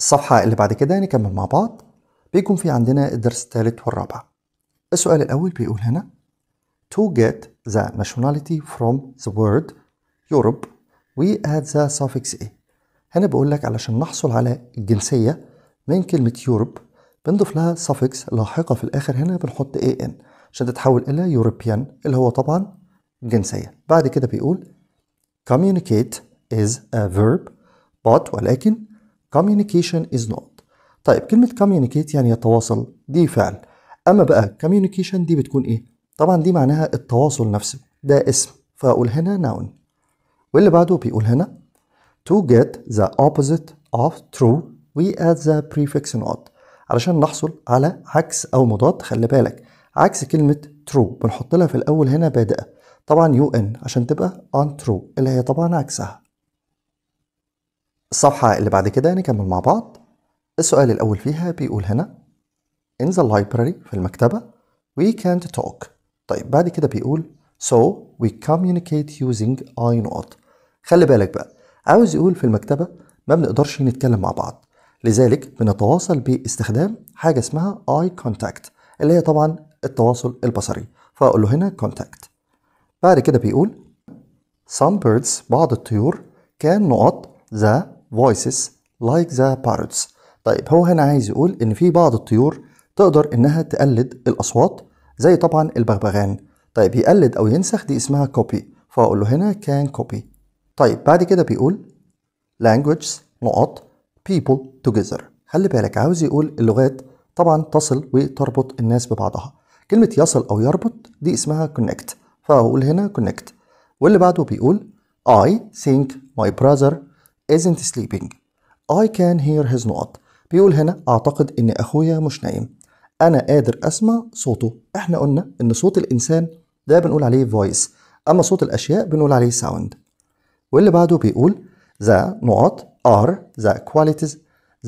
الصفحة اللي بعد كده نكمل مع بعض بيكون في عندنا الدرس الثالث والرابع السؤال الأول بيقول هنا to get the nationality from the word Europe we add the suffix a هنا بقول لك علشان نحصل على الجنسية من كلمة يوروب بنضيف لها suffix لاحقة في الآخر هنا بنحط an عشان تتحول إلى European اللي هو طبعا جنسية بعد كده بيقول communicate is a verb but ولكن communication is not طيب كلمة communicate يعني يتواصل دي فعل أما بقى communication دي بتكون إيه؟ طبعا دي معناها التواصل نفسه ده اسم فأقول هنا noun واللي بعده بيقول هنا to get the opposite of true we add the prefix not علشان نحصل على عكس أو مضاد خلي بالك عكس كلمة true بنحط لها في الأول هنا بادئة طبعا يو ان عشان تبقى untrue اللي هي طبعا عكسها الصفحة اللي بعد كده نكمل مع بعض السؤال الأول فيها بيقول هنا in the library في المكتبة we can't talk طيب بعد كده بيقول so we communicate using I not خلي بالك بقى عاوز يقول في المكتبة ما بنقدرش نتكلم مع بعض لذلك بنتواصل باستخدام حاجة اسمها eye contact اللي هي طبعا التواصل البصري فأقول له هنا contact بعد كده بيقول some birds بعض الطيور كان نقط the voices like the parrots طيب هو هنا عايز يقول ان في بعض الطيور تقدر انها تقلد الاصوات زي طبعا البغبغان طيب يقلد او ينسخ دي اسمها كوبي فاقول له هنا can copy طيب بعد كده بيقول languages نقط people together خلي بالك عاوز يقول اللغات طبعا تصل وتربط الناس ببعضها كلمة يصل أو يربط دي اسمها connect فهقول هنا connect واللي بعده بيقول I think my brother isn't sleeping I can hear his نقط بيقول هنا أعتقد إن أخويا مش نايم أنا قادر أسمع صوته إحنا قلنا إن صوت الإنسان ده بنقول عليه voice أما صوت الأشياء بنقول عليه sound واللي بعده بيقول the نقط are the qualities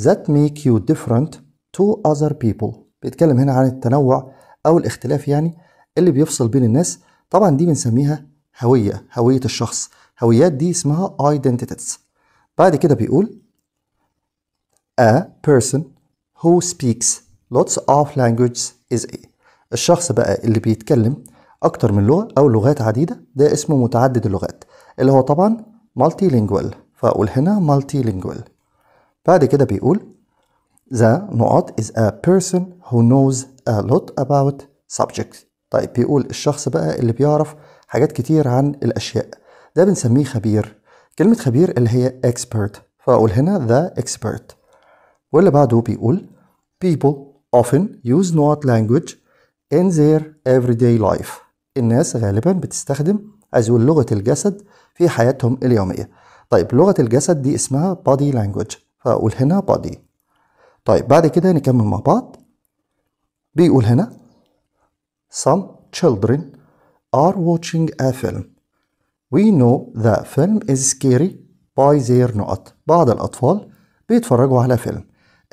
that make you different to other people بيتكلم هنا عن التنوع أو الاختلاف يعني اللي بيفصل بين الناس طبعا دي بنسميها هوية هوية الشخص هويات دي اسمها identities بعد كده بيقول a person who speaks lots of languages is a الشخص بقى اللي بيتكلم أكتر من لغة أو لغات عديدة ده اسمه متعدد اللغات اللي هو طبعا مالتي لينجوال فأقول هنا مالتي لينجوال بعد كده بيقول the نقط is a person who knows a lot about subjects طيب بيقول الشخص بقى اللي بيعرف حاجات كتير عن الأشياء ده بنسميه خبير كلمة خبير اللي هي expert فأقول هنا the expert واللي بعده بيقول people often use not language in their everyday life الناس غالبا بتستخدم أزو لغة الجسد في حياتهم اليومية طيب لغة الجسد دي اسمها body language فأقول هنا body طيب بعد كده نكمل مع بعض بيقول هنا some children are watching a film We know the film is scary by their نقط بعض الأطفال بيتفرجوا على فيلم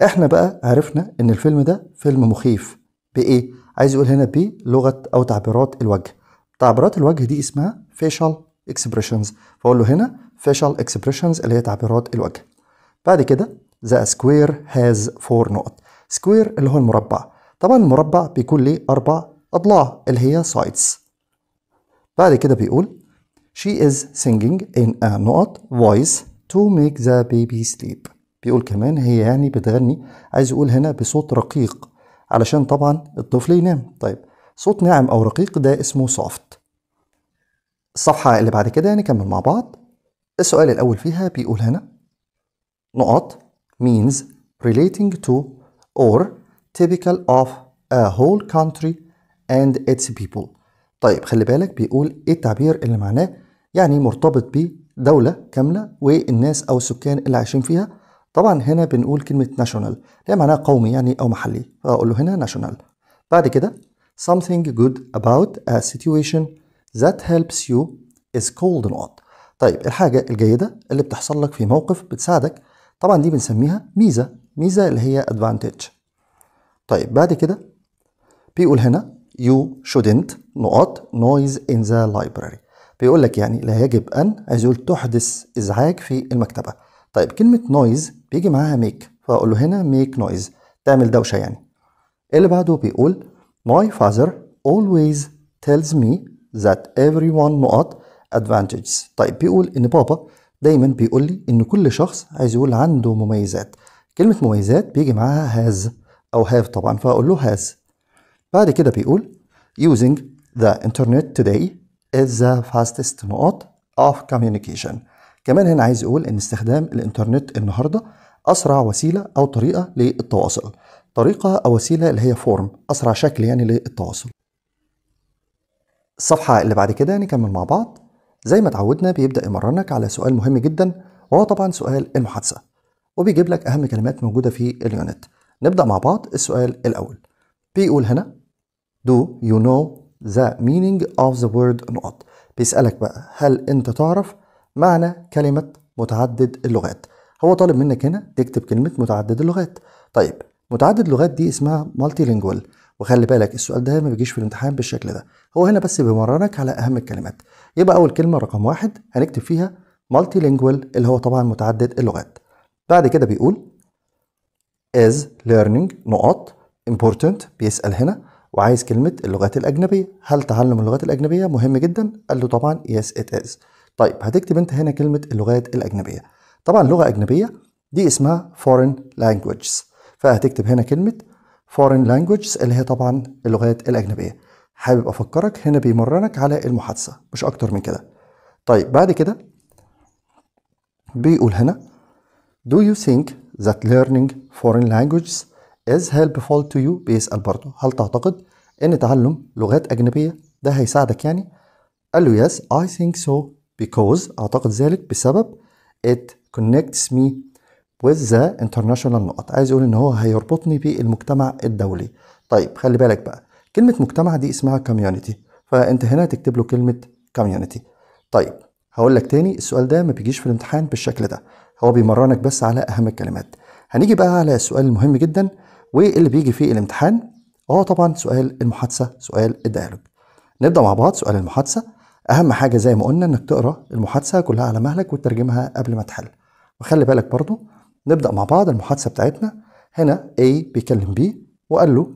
احنا بقى عرفنا ان الفيلم ده فيلم مخيف بايه عايز يقول هنا بلغه او تعبيرات الوجه تعبيرات الوجه دي اسمها facial expressions فاقول له هنا facial expressions اللي هي تعبيرات الوجه بعد كده the square has four نقط سكوير اللي هو المربع طبعا المربع بيكون ليه اربع اضلاع اللي هي sides بعد كده بيقول She is singing in a not voice to make the baby sleep. بيقول كمان هي يعني بتغني عايز يقول هنا بصوت رقيق علشان طبعا الطفل ينام طيب صوت ناعم أو رقيق ده اسمه soft الصفحة اللي بعد كده نكمل يعني مع بعض السؤال الأول فيها بيقول هنا نقط means relating to or typical of a whole country and its people طيب خلي بالك بيقول ايه التعبير اللي معناه يعني مرتبط بدولة كاملة والناس أو السكان اللي عايشين فيها طبعا هنا بنقول كلمة ناشونال اللي معناها قومي يعني أو محلي فأقول له هنا ناشونال بعد كده something good about a situation that helps you is called not طيب الحاجة الجيدة اللي بتحصل لك في موقف بتساعدك طبعا دي بنسميها ميزة ميزة اللي هي advantage طيب بعد كده بيقول هنا you shouldn't نقط noise in the library بيقول لك يعني لا يجب أن عايز تحدث إزعاج في المكتبة طيب كلمة نويز بيجي معاها ميك فأقول له هنا ميك نويز تعمل دوشة يعني اللي بعده بيقول My father always tells me that everyone not advantages طيب بيقول إن بابا دايما بيقول لي إن كل شخص عايز يقول عنده مميزات كلمة مميزات بيجي معاها has أو have طبعا فأقول له has بعد كده بيقول using the internet today is the fastest نقاط of communication كمان هنا عايز يقول ان استخدام الانترنت النهارده اسرع وسيله او طريقه للتواصل طريقه او وسيله اللي هي فورم اسرع شكل يعني للتواصل الصفحه اللي بعد كده نكمل مع بعض زي ما اتعودنا بيبدا يمرنك على سؤال مهم جدا وهو طبعا سؤال المحادثه وبيجيب لك اهم كلمات موجوده في اليونت نبدا مع بعض السؤال الاول بيقول هنا do you know ذا meaning of the word نقط بيسألك بقى هل أنت تعرف معنى كلمة متعدد اللغات هو طالب منك هنا تكتب كلمة متعدد اللغات طيب متعدد اللغات دي اسمها مالتي لينجوال وخلي بالك السؤال ده ما بيجيش في الامتحان بالشكل ده هو هنا بس بيمرنك على أهم الكلمات يبقى أول كلمة رقم واحد هنكتب فيها مالتي لينجوال اللي هو طبعا متعدد اللغات بعد كده بيقول is learning نقط important بيسأل هنا وعايز كلمة اللغات الأجنبية هل تعلم اللغات الأجنبية مهم جدا؟ قال له طبعا يس ات از طيب هتكتب أنت هنا كلمة اللغات الأجنبية طبعا لغة أجنبية دي اسمها foreign languages فهتكتب هنا كلمة foreign languages اللي هي طبعا اللغات الأجنبية حابب أفكرك هنا بيمرنك على المحادثة مش أكتر من كده طيب بعد كده بيقول هنا Do you think that learning foreign languages is helpful to you بيسأل برضه هل تعتقد إن تعلم لغات أجنبية ده هيساعدك يعني؟ قال له yes I think so because أعتقد ذلك بسبب it connects me with the international نقط عايز يقول إن هو هيربطني بالمجتمع الدولي طيب خلي بالك بقى كلمة مجتمع دي اسمها community فأنت هنا تكتب له كلمة community طيب هقول لك تاني السؤال ده ما بيجيش في الامتحان بالشكل ده هو بيمرنك بس على أهم الكلمات هنيجي بقى على السؤال المهم جدا واللي بيجي في الامتحان هو آه طبعا سؤال المحادثه سؤال الديالوج نبدا مع بعض سؤال المحادثه اهم حاجه زي ما قلنا انك تقرا المحادثه كلها على مهلك وتترجمها قبل ما تحل وخلي بالك برضو نبدا مع بعض المحادثه بتاعتنا هنا A بيكلم B وقال له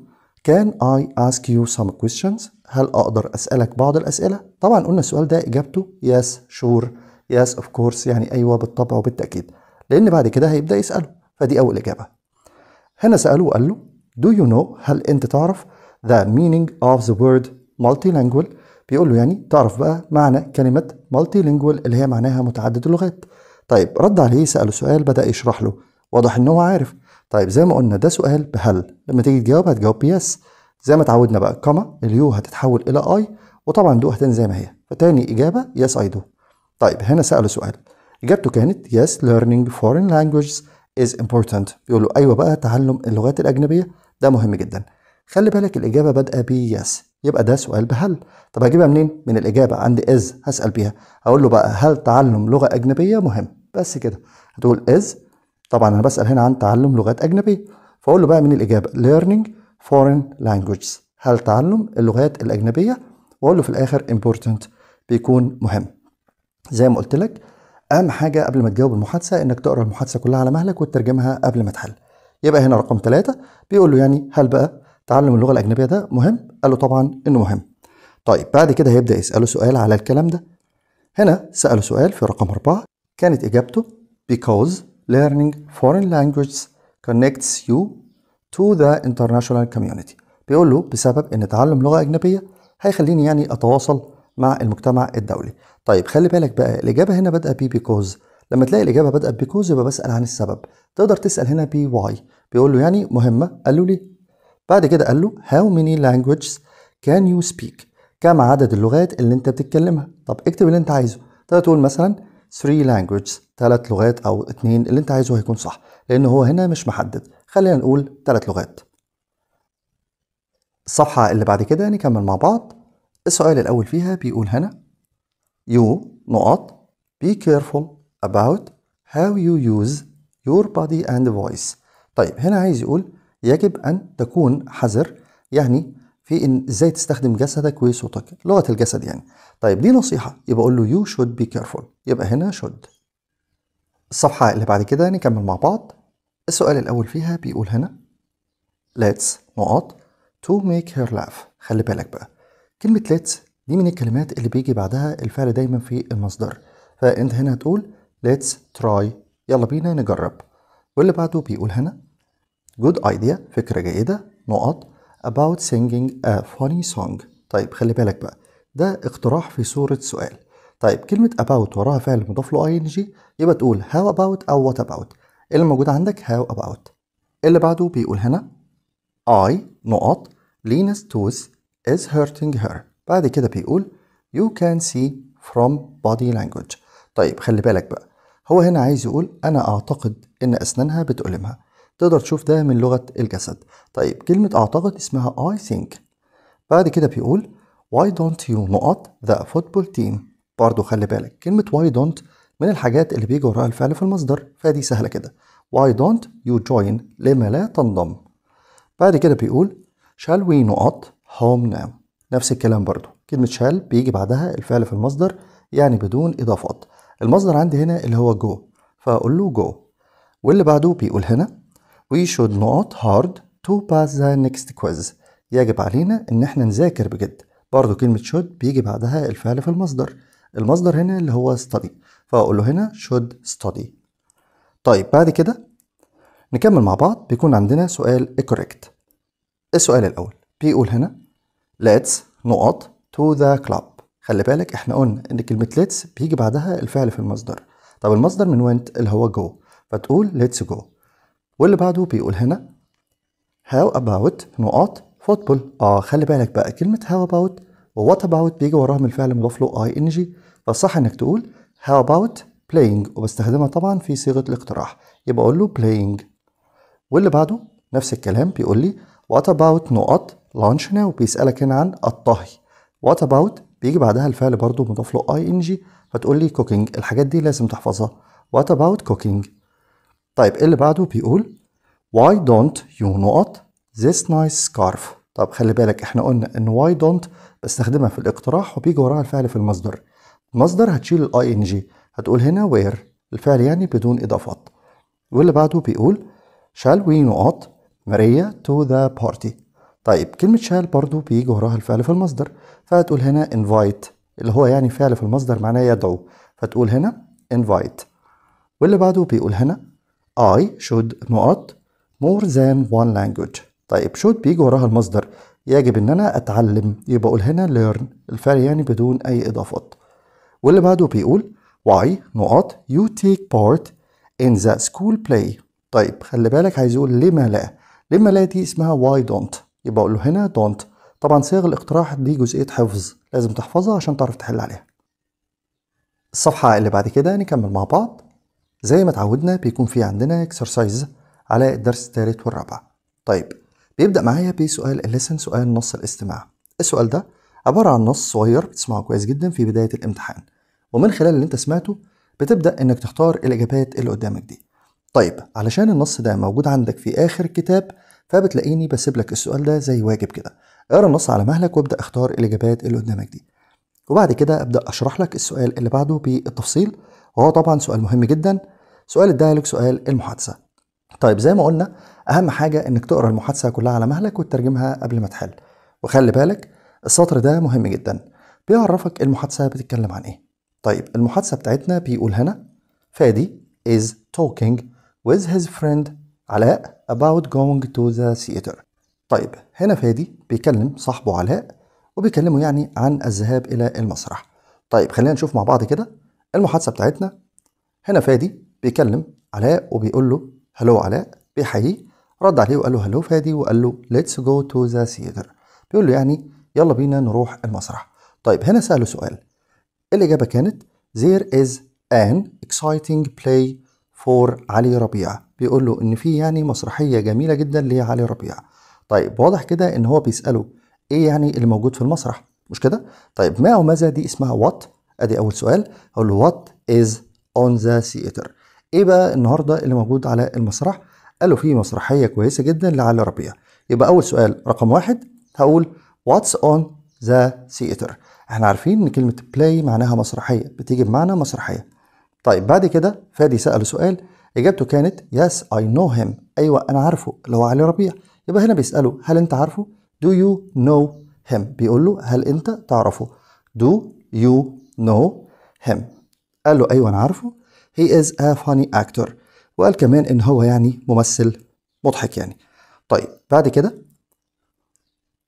Can I ask you some questions؟ هل أقدر أسألك بعض الأسئلة؟ طبعا قلنا السؤال ده إجابته yes sure yes of course يعني أيوه بالطبع وبالتأكيد لأن بعد كده هيبدأ يسأله فدي أول إجابة هنا سأله وقال له Do you know هل أنت تعرف the meaning of the word multilingual بيقول له يعني تعرف بقى معنى كلمة multilingual اللي هي معناها متعدد اللغات طيب رد عليه سأله سؤال بدأ يشرح له واضح إن هو عارف طيب زي ما قلنا ده سؤال بهل لما تيجي تجاوب هتجاوب بيس زي ما اتعودنا بقى كما اليو هتتحول إلى أي وطبعا دو هتن زي ما هي فتاني إجابة يس أي دو طيب هنا سأله سؤال إجابته كانت yes learning foreign languages is important بيقول له ايوه بقى تعلم اللغات الاجنبيه ده مهم جدا خلي بالك الاجابه بادئه ب yes يبقى ده سؤال بهل طب هجيبها منين من الاجابه عندي is هسال بيها اقول له بقى هل تعلم لغه اجنبيه مهم بس كده هتقول is طبعا انا بسال هنا عن تعلم لغات اجنبيه فاقول له بقى من الاجابه learning foreign languages هل تعلم اللغات الاجنبيه واقول له في الاخر important بيكون مهم زي ما قلت لك اهم حاجه قبل ما تجاوب المحادثه انك تقرا المحادثه كلها على مهلك وتترجمها قبل ما تحل يبقى هنا رقم ثلاثة بيقول له يعني هل بقى تعلم اللغه الاجنبيه ده مهم قال له طبعا انه مهم طيب بعد كده هيبدا يساله سؤال على الكلام ده هنا ساله سؤال في رقم أربعة كانت اجابته because learning foreign languages connects you to the international community بيقول له بسبب ان تعلم لغه اجنبيه هيخليني يعني اتواصل مع المجتمع الدولي طيب خلي بالك بقى الاجابه هنا بادئه بي بيكوز لما تلاقي الاجابه بادئه بيكوز يبقى بسال عن السبب تقدر تسال هنا بي واي بيقول له يعني مهمه قال له ليه بعد كده قال له how many languages can you speak كم عدد اللغات اللي انت بتتكلمها طب اكتب اللي انت عايزه تقدر تقول مثلا 3 languages ثلاث لغات او اثنين اللي انت عايزه هيكون صح لان هو هنا مش محدد خلينا نقول ثلاث لغات الصفحه اللي بعد كده نكمل مع بعض السؤال الأول فيها بيقول هنا you نقط be careful about how you use your body and voice طيب هنا عايز يقول يجب أن تكون حذر يعني في إن إزاي تستخدم جسدك وصوتك لغة الجسد يعني طيب دي نصيحة يبقى أقول له you should be careful يبقى هنا should الصفحة اللي بعد كده نكمل مع بعض السؤال الأول فيها بيقول هنا let's نقط to make her laugh خلي بالك بقى كلمة let's دي من الكلمات اللي بيجي بعدها الفعل دايما في المصدر فأنت هنا هتقول let's try يلا بينا نجرب واللي بعده بيقول هنا good idea فكرة جيدة نقط about singing a funny song طيب خلي بالك بقى ده اقتراح في صورة سؤال طيب كلمة about وراها فعل مضاف له ing يبقى تقول how about أو what about اللي موجود عندك how about اللي بعده بيقول هنا I نقط Lena's toes is hurting her بعد كده بيقول you can see from body language طيب خلي بالك بقى هو هنا عايز يقول أنا أعتقد إن أسنانها بتؤلمها تقدر تشوف ده من لغة الجسد طيب كلمة أعتقد اسمها I think بعد كده بيقول why don't you نقط the football team برضه خلي بالك كلمة why don't من الحاجات اللي بيجي وراها الفعل في المصدر فدي سهلة كده why don't you join لما لا تنضم بعد كده بيقول shall we نقط هوم ناو نفس الكلام برضو كلمة شال بيجي بعدها الفعل في المصدر يعني بدون إضافات المصدر عندي هنا اللي هو go فأقول له go واللي بعده بيقول هنا we should not hard to pass the next quiz يجب علينا إن احنا نذاكر بجد برضو كلمة should بيجي بعدها الفعل في المصدر المصدر هنا اللي هو study فأقول له هنا should study طيب بعد كده نكمل مع بعض بيكون عندنا سؤال correct السؤال الأول بيقول هنا let's نقط to the club خلي بالك احنا قلنا ان كلمة let's بيجي بعدها الفعل في المصدر طب المصدر من went اللي هو go فتقول let's go واللي بعده بيقول هنا how about نقط football اه خلي بالك بقى كلمة how about و what about بيجي وراهم الفعل مضاف له ing فالصح انك تقول how about playing وبستخدمها طبعا في صيغة الاقتراح يبقى اقول له playing واللي بعده نفس الكلام بيقول لي وات اباوت نقط ناو بيسالك هنا عن الطهي وات اباوت بيجي بعدها الفعل برضو مضاف له اي ان جي فتقول لي كوكينج الحاجات دي لازم تحفظها وات اباوت كوكينج طيب إيه اللي بعده بيقول why don't you نقط this nice scarf طب خلي بالك احنا قلنا ان why don't بستخدمها في الاقتراح وبيجي وراها الفعل في المصدر المصدر هتشيل الاي ان جي هتقول هنا where الفعل يعني بدون اضافات واللي بعده بيقول shall we نقط ماريا تو ذا بارتي طيب كلمة شال برضو بيجي وراها الفعل في المصدر فهتقول هنا invite اللي هو يعني فعل في المصدر معناه يدعو فتقول هنا invite واللي بعده بيقول هنا I should نقط more than one language طيب should بيجي وراها المصدر يجب ان انا اتعلم يبقى اقول هنا learn الفعل يعني بدون اي اضافات واللي بعده بيقول why نقط you take part in the school play طيب خلي بالك عايز يقول لما لا لما لا دي اسمها واي دونت يبقى اقول له هنا دونت طبعا صيغ الاقتراح دي جزئيه حفظ لازم تحفظها عشان تعرف تحل عليها الصفحه اللي بعد كده نكمل مع بعض زي ما اتعودنا بيكون في عندنا اكسرسايز على الدرس الثالث والرابع طيب بيبدأ معايا بسؤال الليسن سؤال نص الاستماع السؤال ده عبارة عن نص صغير بتسمعه كويس جدا في بداية الامتحان ومن خلال اللي انت سمعته بتبدأ انك تختار الإجابات اللي قدامك دي طيب علشان النص ده موجود عندك في آخر الكتاب فبتلاقيني بسيب لك السؤال ده زي واجب كده اقرا النص على مهلك وابدا اختار الاجابات اللي قدامك دي وبعد كده ابدا اشرح لك السؤال اللي بعده بالتفصيل وهو طبعا سؤال مهم جدا سؤال الدايلوج سؤال المحادثه طيب زي ما قلنا اهم حاجه انك تقرا المحادثه كلها على مهلك وتترجمها قبل ما تحل وخلي بالك السطر ده مهم جدا بيعرفك المحادثه بتتكلم عن ايه طيب المحادثه بتاعتنا بيقول هنا فادي is talking with his friend علاء about going to the theater طيب هنا فادي بيكلم صاحبه علاء وبيكلمه يعني عن الذهاب إلى المسرح طيب خلينا نشوف مع بعض كده المحادثة بتاعتنا هنا فادي بيكلم علاء وبيقول له هلو علاء بيحييه رد عليه وقال له هلو فادي وقال له ليتس جو تو ذا theater بيقول له يعني يلا بينا نروح المسرح طيب هنا سأله سؤال الإجابة كانت there is an exciting play فور علي ربيع بيقول له ان في يعني مسرحيه جميله جدا لعلي ربيع طيب واضح كده ان هو بيساله ايه يعني اللي موجود في المسرح مش كده طيب ما وماذا دي اسمها وات ادي اول سؤال اقول له وات از اون ذا ثيتر ايه بقى النهارده اللي موجود على المسرح قالوا في مسرحيه كويسه جدا لعلي ربيع يبقى اول سؤال رقم واحد هقول واتس اون ذا ثيتر احنا عارفين ان كلمه بلاي معناها مسرحيه بتيجي بمعنى مسرحيه طيب بعد كده فادي سأله سؤال إجابته كانت يس أي نو هيم أيوه أنا عارفه اللي هو علي ربيع يبقى هنا بيسأله هل أنت عارفه؟ Do you know him؟ بيقول له هل أنت تعرفه؟ Do you know him؟ قال له أيوه أنا عارفه He is a funny actor وقال كمان إن هو يعني ممثل مضحك يعني طيب بعد كده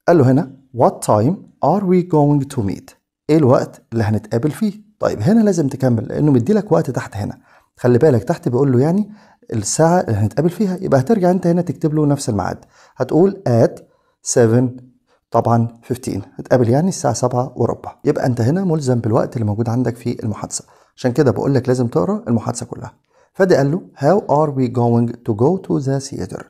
قال له هنا What time are we going to meet؟ إيه الوقت اللي هنتقابل فيه؟ طيب هنا لازم تكمل لانه مدي لك وقت تحت هنا خلي بالك تحت بيقول له يعني الساعه اللي هنتقابل فيها يبقى هترجع انت هنا تكتب له نفس الميعاد هتقول at 7 طبعا 15 هتقابل يعني الساعه 7 وربع يبقى انت هنا ملزم بالوقت اللي موجود عندك في المحادثه عشان كده بقول لك لازم تقرا المحادثه كلها فادي قال له how are we going to go to the theater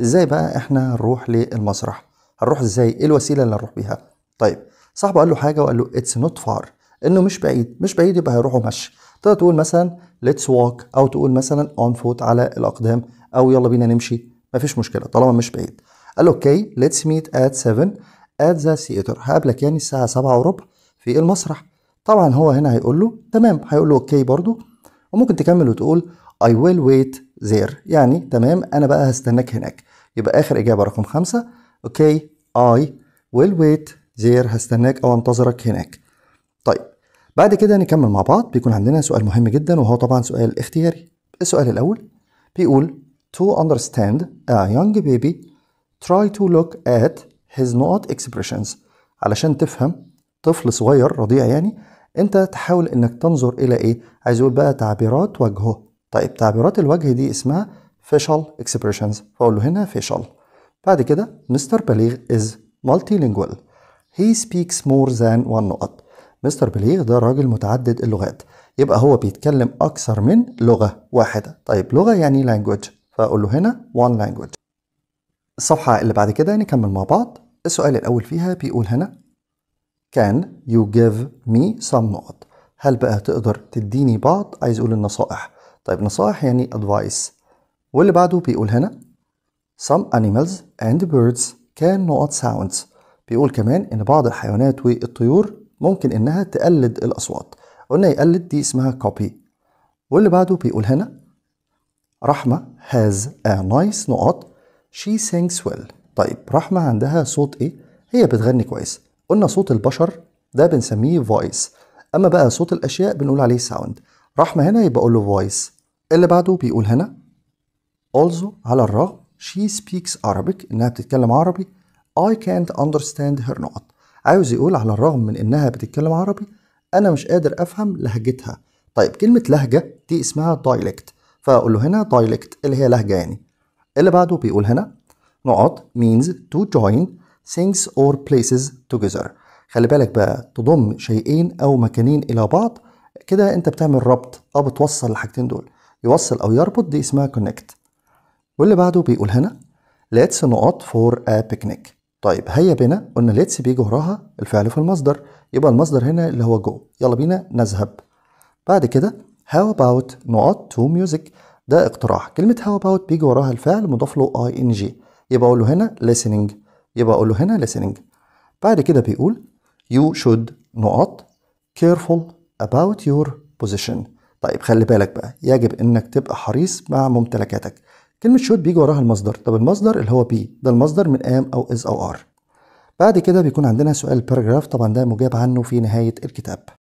ازاي بقى احنا هنروح للمسرح هنروح ازاي ايه الوسيله اللي هنروح بيها طيب صاحبه قال له حاجه وقال له it's not far انه مش بعيد مش بعيد يبقى هيروحوا مشي تقدر تقول مثلا ليتس ووك او تقول مثلا اون فوت على الاقدام او يلا بينا نمشي مفيش مشكله طالما مش بعيد قال له اوكي ليتس ميت ات 7 ات ذا ثيتر هقابلك يعني الساعه 7 وربع في المسرح طبعا هو هنا هيقول له تمام هيقول له اوكي برضو وممكن تكمل وتقول اي ويل ويت ذير يعني تمام أنا بقى هستناك هناك يبقى آخر إجابة رقم خمسة أوكي اي ويل ويت ذير هستناك أو أنتظرك هناك بعد كده نكمل مع بعض بيكون عندنا سؤال مهم جدا وهو طبعا سؤال اختياري السؤال الأول بيقول to understand a young baby try to look at his not expressions علشان تفهم طفل صغير رضيع يعني انت تحاول انك تنظر الى ايه عايز يقول بقى تعبيرات وجهه طيب تعبيرات الوجه دي اسمها facial expressions فاقول له هنا facial بعد كده مستر بليغ is multilingual he speaks more than one نقط مستر بليغ ده راجل متعدد اللغات يبقى هو بيتكلم أكثر من لغة واحدة طيب لغة يعني language فأقول له هنا one language الصفحة اللي بعد كده نكمل مع بعض السؤال الأول فيها بيقول هنا can you give me some نقط هل بقى تقدر تديني بعض عايز أقول النصائح طيب نصائح يعني advice واللي بعده بيقول هنا some animals and birds can not sounds بيقول كمان إن بعض الحيوانات والطيور ممكن انها تقلد الاصوات قلنا يقلد دي اسمها كوبي واللي بعده بيقول هنا رحمة has a nice نقط she sings well طيب رحمة عندها صوت ايه؟ هي بتغني كويس قلنا صوت البشر ده بنسميه voice اما بقى صوت الاشياء بنقول عليه sound رحمة هنا يبقى اقول له voice اللي بعده بيقول هنا also على الرغم she speaks Arabic انها بتتكلم عربي I can't understand her نقط عاوز يقول على الرغم من انها بتتكلم عربي انا مش قادر افهم لهجتها طيب كلمه لهجه دي اسمها دايلكت فاقول له هنا دايلكت اللي هي لهجه يعني اللي بعده بيقول هنا نقط means to join things or places together خلي بالك بقى تضم شيئين او مكانين الى بعض كده انت بتعمل ربط او بتوصل الحاجتين دول يوصل او يربط دي اسمها connect واللي بعده بيقول هنا let's نقط for a picnic طيب هيا بنا قلنا ليتس بيجي وراها الفعل في المصدر يبقى المصدر هنا اللي هو جو يلا بينا نذهب بعد كده هاو اباوت نقط تو ميوزك ده اقتراح كلمة هاو اباوت بيجي وراها الفعل مضاف له اي ان جي يبقى اقول له هنا listening يبقى اقول له هنا listening بعد كده بيقول you should نقط careful about your position طيب خلي بالك بقى يجب انك تبقى حريص مع ممتلكاتك كلمة شوت بيجي وراها المصدر طب المصدر اللي هو بي ده المصدر من ام أو إز أو آر بعد كده بيكون عندنا سؤال باراجراف طبعا ده مجاب عنه في نهاية الكتاب